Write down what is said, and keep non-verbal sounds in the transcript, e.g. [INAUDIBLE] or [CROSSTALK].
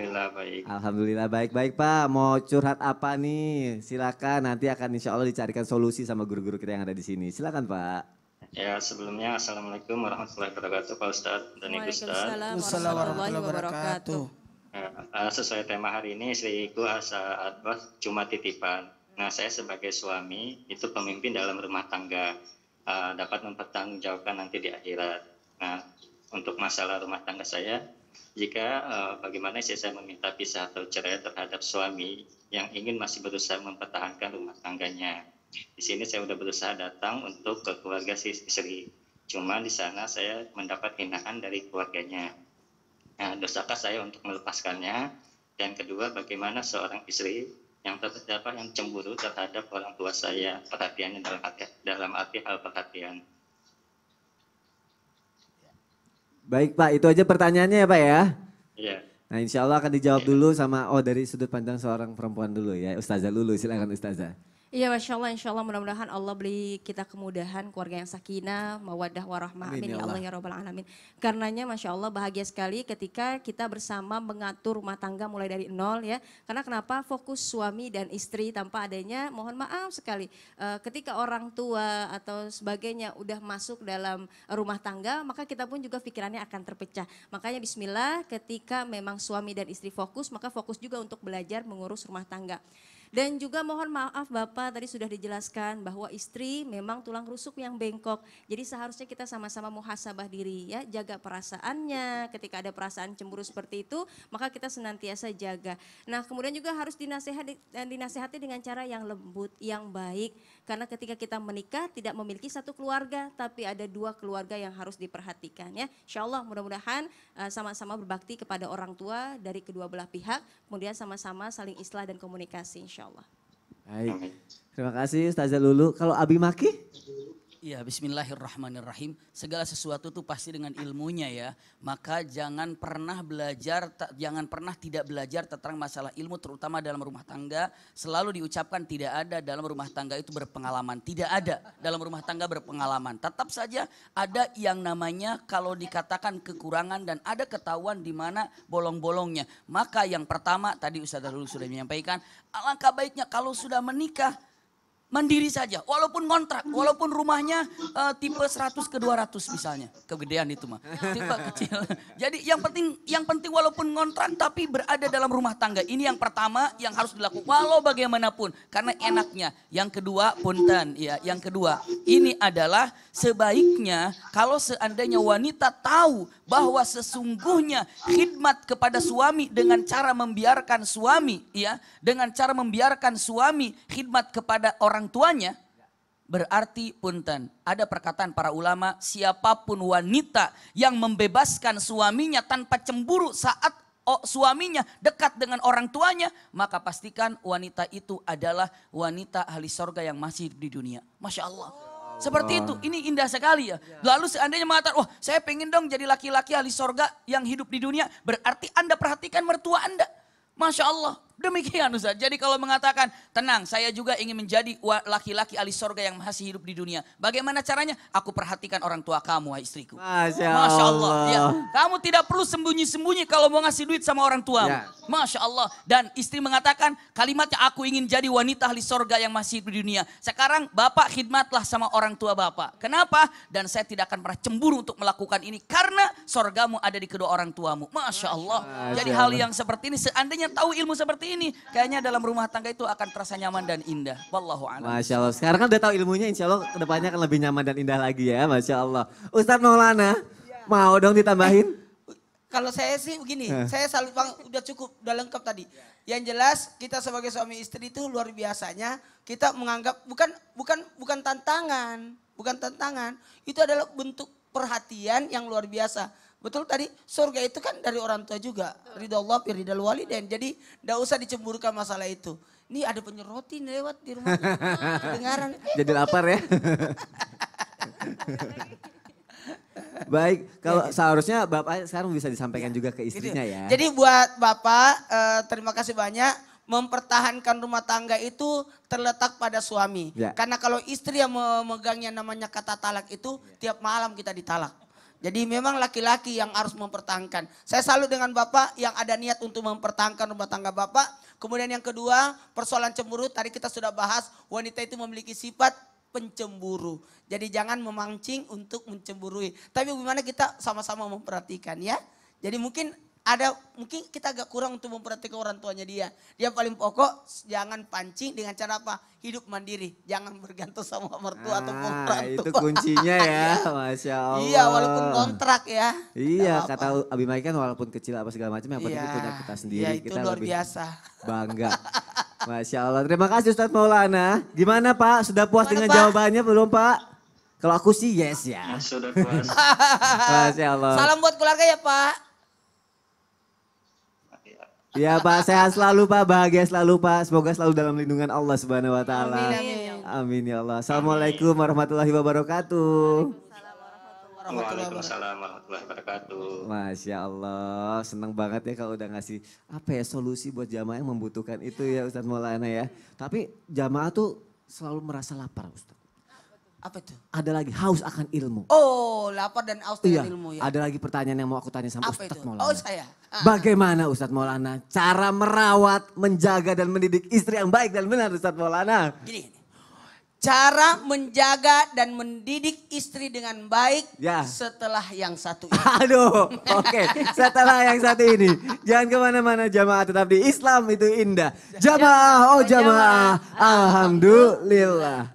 Alhamdulillah baik. Alhamdulillah baik. Baik Pak, mau curhat apa nih? Silakan nanti akan insya Allah dicarikan solusi sama guru-guru kita yang ada di sini. Silakan Pak. Ya, sebelumnya Assalamualaikum warahmatullahi wabarakatuh Pak Ustadz dan Ibu Ustadz. Waalaikumsalam warahmatullahi wabarakatuh. Eh, eh, sesuai tema hari ini, istriku Asa Adbas cuma titipan. Nah, saya sebagai suami itu pemimpin dalam rumah tangga uh, dapat mempertanggungjawabkan nanti di akhirat. Nah, untuk masalah rumah tangga saya jika uh, bagaimana istri saya meminta pisah atau cerai terhadap suami yang ingin masih berusaha mempertahankan rumah tangganya. Di sini saya sudah berusaha datang untuk ke keluarga si istri. Cuma di sana saya mendapat hinaan dari keluarganya. Nah, dosakah saya untuk melepaskannya? Dan kedua, bagaimana seorang istri yang terdapat yang cemburu terhadap orang tua saya perhatiannya dalam arti, dalam arti hal perhatian Baik Pak, itu aja pertanyaannya ya Pak ya. Iya. Nah insya Allah akan dijawab dulu sama, oh dari sudut pandang seorang perempuan dulu ya. Ustazah dulu, silakan Ustazah. Iya Masya Allah, Insya Allah mudah-mudahan Allah beri kita kemudahan, keluarga yang sakinah, mawadah warahmah, amin ya, ya Allah ya Rabbal Alamin. Karenanya Masya Allah bahagia sekali ketika kita bersama mengatur rumah tangga mulai dari nol ya. Karena kenapa fokus suami dan istri tanpa adanya mohon maaf sekali. Eh, ketika orang tua atau sebagainya udah masuk dalam rumah tangga maka kita pun juga pikirannya akan terpecah. Makanya bismillah ketika memang suami dan istri fokus maka fokus juga untuk belajar mengurus rumah tangga. Dan juga mohon maaf Bapak tadi sudah dijelaskan bahwa istri memang tulang rusuk yang bengkok. Jadi seharusnya kita sama-sama muhasabah diri ya, jaga perasaannya. Ketika ada perasaan cemburu seperti itu, maka kita senantiasa jaga. Nah, kemudian juga harus dinasehati eh, dinasehati dengan cara yang lembut, yang baik. Karena ketika kita menikah tidak memiliki satu keluarga, tapi ada dua keluarga yang harus diperhatikan ya. Insya Allah mudah-mudahan eh, sama-sama berbakti kepada orang tua dari kedua belah pihak, kemudian sama-sama saling islah dan komunikasi. Insya insya Baik. Terima kasih Ustazah Lulu. Kalau Abi Maki? Iya, bismillahirrahmanirrahim. Segala sesuatu itu pasti dengan ilmunya ya. Maka jangan pernah belajar jangan pernah tidak belajar tentang masalah ilmu terutama dalam rumah tangga. Selalu diucapkan tidak ada dalam rumah tangga itu berpengalaman. Tidak ada dalam rumah tangga berpengalaman. Tetap saja ada yang namanya kalau dikatakan kekurangan dan ada ketahuan di mana bolong-bolongnya. Maka yang pertama tadi Ustaz Darul sudah menyampaikan, alangkah baiknya kalau sudah menikah mandiri saja. Walaupun kontrak, walaupun rumahnya uh, tipe 100 ke 200 misalnya. Kegedean itu mah. Tipe kecil. [LAUGHS] Jadi yang penting yang penting walaupun kontrak tapi berada dalam rumah tangga. Ini yang pertama yang harus dilakukan walau bagaimanapun karena enaknya. Yang kedua, punten ya, yang kedua. Ini adalah sebaiknya kalau seandainya wanita tahu bahwa sesungguhnya khidmat kepada suami dengan cara membiarkan suami ya dengan cara membiarkan suami khidmat kepada orang tuanya berarti punten ada perkataan para ulama siapapun wanita yang membebaskan suaminya tanpa cemburu saat oh, suaminya dekat dengan orang tuanya, maka pastikan wanita itu adalah wanita ahli sorga yang masih di dunia. Masya Allah. Seperti oh. itu, ini indah sekali ya. Iya. Lalu seandainya mengatakan, wah saya pengen dong jadi laki-laki ahli sorga yang hidup di dunia. Berarti Anda perhatikan mertua Anda. Masya Allah, Demikian Ustaz. Jadi kalau mengatakan, tenang saya juga ingin menjadi laki-laki ahli sorga yang masih hidup di dunia. Bagaimana caranya? Aku perhatikan orang tua kamu, hai istriku. Masya, Masya Allah. Ya, kamu tidak perlu sembunyi-sembunyi kalau mau ngasih duit sama orang tua Ya. Masya Allah. Dan istri mengatakan kalimatnya aku ingin jadi wanita ahli sorga yang masih hidup di dunia. Sekarang bapak khidmatlah sama orang tua bapak. Kenapa? Dan saya tidak akan pernah cemburu untuk melakukan ini. Karena sorgamu ada di kedua orang tuamu. Masya Allah. Masya Allah. Jadi hal yang seperti ini seandainya tahu ilmu seperti ini kayaknya dalam rumah tangga itu akan terasa nyaman dan indah. Wallahu a'lam. Masya Allah. Sekarang kan udah tahu ilmunya, insya Allah kedepannya akan lebih nyaman dan indah lagi ya, Masya Allah. Ustadz Maulana, ya. mau dong ditambahin? Eh, kalau saya sih begini, eh. saya salut bang, udah cukup, udah lengkap tadi. Yang jelas kita sebagai suami istri itu luar biasanya kita menganggap bukan bukan bukan tantangan, bukan tantangan, itu adalah bentuk perhatian yang luar biasa Betul tadi surga itu kan dari orang tua juga. Ridha Allah ridha ridal dan Jadi tidak usah dicemburukan masalah itu. Ini ada penyerotin lewat di rumah. [LAUGHS] Dengaran. Jadi lapar ya. [LAUGHS] Baik, kalau iya, iya. seharusnya Bapak sekarang bisa disampaikan juga ke istrinya iya. ya. Jadi buat Bapak eh, terima kasih banyak mempertahankan rumah tangga itu terletak pada suami. Ya. Karena kalau istri yang memegangnya namanya kata talak itu ya. tiap malam kita ditalak. Jadi memang laki-laki yang harus mempertahankan. Saya salut dengan Bapak yang ada niat untuk mempertahankan rumah tangga Bapak. Kemudian yang kedua, persoalan cemburu. Tadi kita sudah bahas, wanita itu memiliki sifat pencemburu. Jadi jangan memancing untuk mencemburui. Tapi bagaimana kita sama-sama memperhatikan ya. Jadi mungkin ada mungkin kita agak kurang untuk memperhatikan orang tuanya dia. Dia paling pokok jangan pancing dengan cara apa? Hidup mandiri, jangan bergantung sama mertua ah, atau pembantu. Itu kuncinya ya, [LAUGHS] iya. masya Allah. Iya, walaupun kontrak ya. Iya, apa. kata Abimai kan walaupun kecil apa segala macam yang penting iya. punya kita iya, sendiri. Ya, itu kita luar lebih biasa. Bangga. [LAUGHS] Masya Allah. Terima kasih Ustadz Maulana. Gimana Pak? Sudah puas Gimana, dengan Pak? jawabannya belum Pak? Kalau aku sih yes ya. Sudah puas. [LAUGHS] Masya Allah. Salam buat keluarga ya Pak. Ya Pak, sehat selalu Pak, bahagia selalu Pak. Semoga selalu dalam lindungan Allah Subhanahu wa taala. Amin, amin. Ya amin ya Allah. Assalamualaikum warahmatullahi wabarakatuh. Waalaikumsalam warahmatullahi wabarakatuh. Masya Allah, senang banget ya kalau udah ngasih apa ya solusi buat jamaah yang membutuhkan itu ya Ustadz Maulana ya. Tapi jamaah tuh selalu merasa lapar Ustadz. Apa itu? Ada lagi haus akan ilmu. Oh, lapar dan haus iya, ilmu ya. Ada lagi pertanyaan yang mau aku tanya sama Apa Ustadz itu? Maulana. Oh, saya. Ah. Bagaimana Ustadz Maulana cara merawat, menjaga dan mendidik istri yang baik dan benar Ustadz Maulana? Gini, cara menjaga dan mendidik istri dengan baik ya. setelah yang satu [LAUGHS] ini. Aduh, oke. Okay. Setelah yang satu ini. Jangan kemana-mana jamaah tetap di Islam itu indah. Jamaah, oh jamaah. Alhamdulillah.